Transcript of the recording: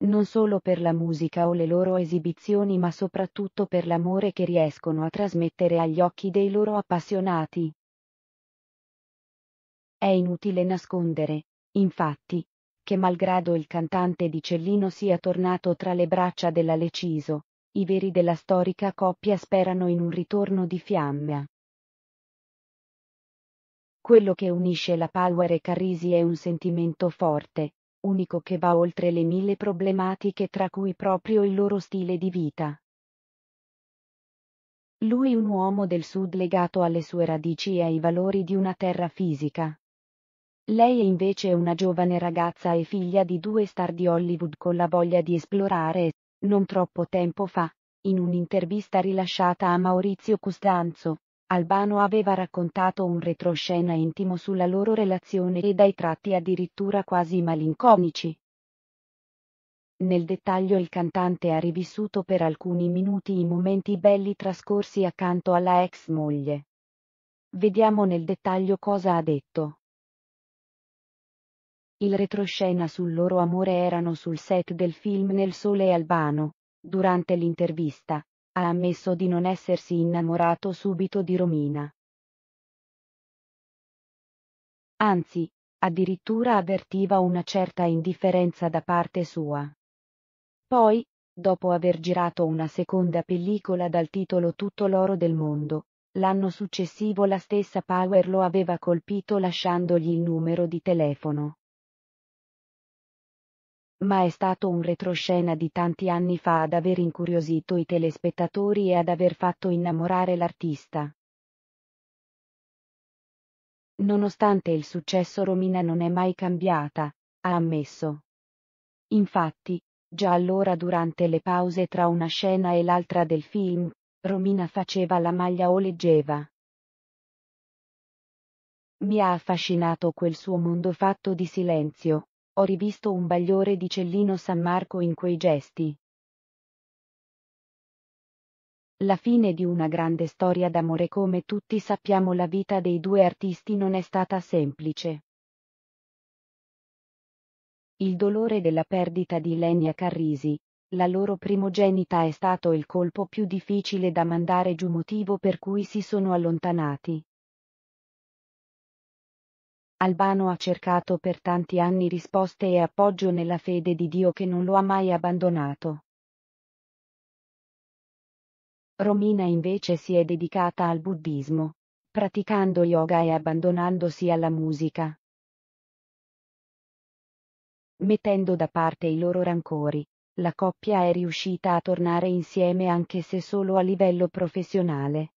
non solo per la musica o le loro esibizioni ma soprattutto per l'amore che riescono a trasmettere agli occhi dei loro appassionati. È inutile nascondere, infatti, che malgrado il cantante di Cellino sia tornato tra le braccia della Leciso, i veri della storica coppia sperano in un ritorno di fiamma. Quello che unisce la Palware e Carrisi è un sentimento forte, unico che va oltre le mille problematiche tra cui proprio il loro stile di vita. Lui un uomo del sud legato alle sue radici e ai valori di una terra fisica. Lei è invece una giovane ragazza e figlia di due star di Hollywood con la voglia di esplorare, non troppo tempo fa, in un'intervista rilasciata a Maurizio Costanzo, Albano aveva raccontato un retroscena intimo sulla loro relazione e dai tratti addirittura quasi malinconici. Nel dettaglio il cantante ha rivissuto per alcuni minuti i momenti belli trascorsi accanto alla ex moglie. Vediamo nel dettaglio cosa ha detto. Il retroscena sul loro amore erano sul set del film Nel sole albano, durante l'intervista, ha ammesso di non essersi innamorato subito di Romina. Anzi, addirittura avvertiva una certa indifferenza da parte sua. Poi, dopo aver girato una seconda pellicola dal titolo Tutto l'oro del mondo, l'anno successivo la stessa Power lo aveva colpito lasciandogli il numero di telefono ma è stato un retroscena di tanti anni fa ad aver incuriosito i telespettatori e ad aver fatto innamorare l'artista. Nonostante il successo Romina non è mai cambiata, ha ammesso. Infatti, già allora durante le pause tra una scena e l'altra del film, Romina faceva la maglia o leggeva. Mi ha affascinato quel suo mondo fatto di silenzio, ho rivisto un bagliore di Cellino San Marco in quei gesti. La fine di una grande storia d'amore come tutti sappiamo la vita dei due artisti non è stata semplice. Il dolore della perdita di Lenia Carrisi, la loro primogenita è stato il colpo più difficile da mandare giù motivo per cui si sono allontanati. Albano ha cercato per tanti anni risposte e appoggio nella fede di Dio che non lo ha mai abbandonato. Romina invece si è dedicata al buddismo, praticando yoga e abbandonandosi alla musica. Mettendo da parte i loro rancori, la coppia è riuscita a tornare insieme anche se solo a livello professionale.